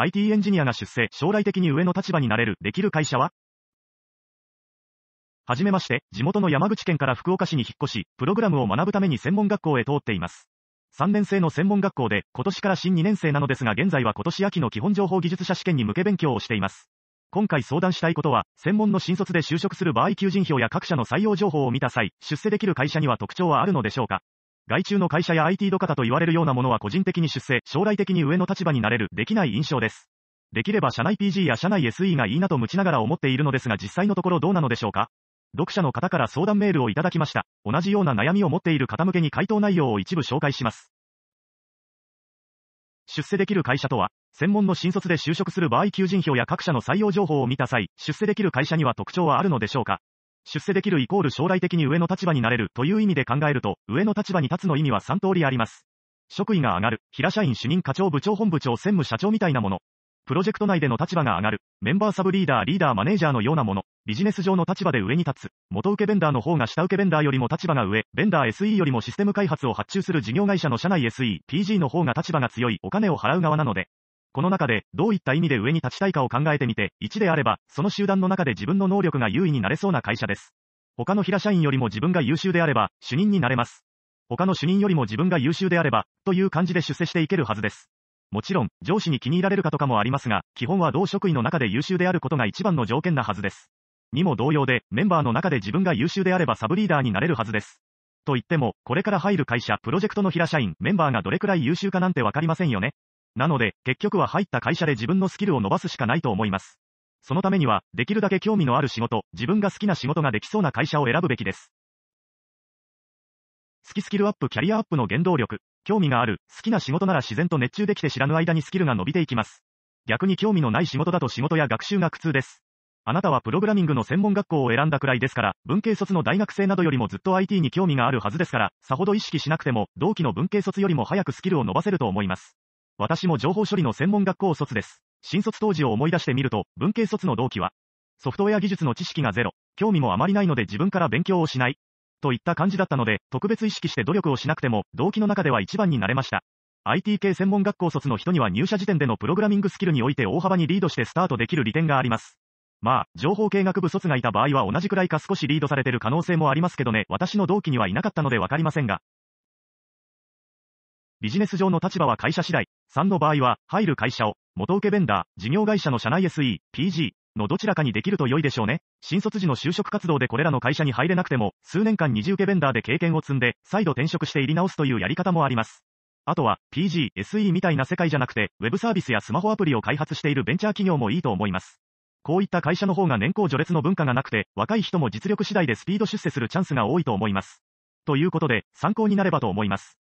IT エンジニアが出世、将来的に上の立場になれる、できる会社ははじめまして、地元の山口県から福岡市に引っ越し、プログラムを学ぶために専門学校へ通っています。3年生の専門学校で、今年から新2年生なのですが現在は今年秋の基本情報技術者試験に向け勉強をしています。今回相談したいことは、専門の新卒で就職する場合求人票や各社の採用情報を見た際、出世できる会社には特徴はあるのでしょうか外注の会社や IT 土方と言われるようなものは個人的に出世、将来的に上の立場になれる、できない印象です。できれば社内 PG や社内 SE がいいなと無知ながら思っているのですが実際のところどうなのでしょうか読者の方から相談メールをいただきました。同じような悩みを持っている方向けに回答内容を一部紹介します。出世できる会社とは、専門の新卒で就職する場合求人票や各社の採用情報を見た際、出世できる会社には特徴はあるのでしょうか出世できるイコール将来的に上の立場になれるという意味で考えると、上の立場に立つの意味は3通りあります。職位が上がる、平社員主任課長部長本部長専務社長みたいなもの。プロジェクト内での立場が上がる、メンバーサブリーダーリーダーマネージャーのようなもの、ビジネス上の立場で上に立つ、元受けベンダーの方が下受けベンダーよりも立場が上、ベンダー SE よりもシステム開発を発注する事業会社の社内 SE、PG の方が立場が強い、お金を払う側なので、この中で、どういった意味で上に立ちたいかを考えてみて、1であれば、その集団の中で自分の能力が優位になれそうな会社です。他の平社員よりも自分が優秀であれば、主任になれます。他の主任よりも自分が優秀であれば、という感じで出世していけるはずです。もちろん、上司に気に入られるかとかもありますが、基本は同職位の中で優秀であることが一番の条件なはずです。にも同様で、メンバーの中で自分が優秀であればサブリーダーになれるはずです。と言っても、これから入る会社、プロジェクトの平社員、メンバーがどれくらい優秀かなんてわかりませんよね。なので、結局は入った会社で自分のスキルを伸ばすしかないと思います。そのためには、できるだけ興味のある仕事、自分が好きな仕事ができそうな会社を選ぶべきです。好きスキルアップキャリアアップの原動力。興味がある、好きな仕事なら自然と熱中できて知らぬ間にスキルが伸びていきます。逆に興味のない仕事だと仕事や学習が苦痛です。あなたはプログラミングの専門学校を選んだくらいですから、文系卒の大学生などよりもずっと IT に興味があるはずですから、さほど意識しなくても、同期の文系卒よりも早くスキルを伸ばせると思います。私も情報処理の専門学校卒です。新卒当時を思い出してみると、文系卒の同期は、ソフトウェア技術の知識がゼロ、興味もあまりないので自分から勉強をしない、といった感じだったので、特別意識して努力をしなくても、同期の中では一番になれました。IT 系専門学校卒の人には入社時点でのプログラミングスキルにおいて大幅にリードしてスタートできる利点があります。まあ、情報系学部卒がいた場合は同じくらいか少しリードされてる可能性もありますけどね、私の同期にはいなかったのでわかりませんが、ビジネス上の立場は会社次第。3の場合は、入る会社を、元請けベンダー、事業会社の社内 SE、PG、のどちらかにできると良いでしょうね。新卒時の就職活動でこれらの会社に入れなくても、数年間二次受けベンダーで経験を積んで、再度転職して入り直すというやり方もあります。あとは、PG、SE みたいな世界じゃなくて、ウェブサービスやスマホアプリを開発しているベンチャー企業もいいと思います。こういった会社の方が年功序列の文化がなくて、若い人も実力次第でスピード出世するチャンスが多いと思います。ということで、参考になればと思います。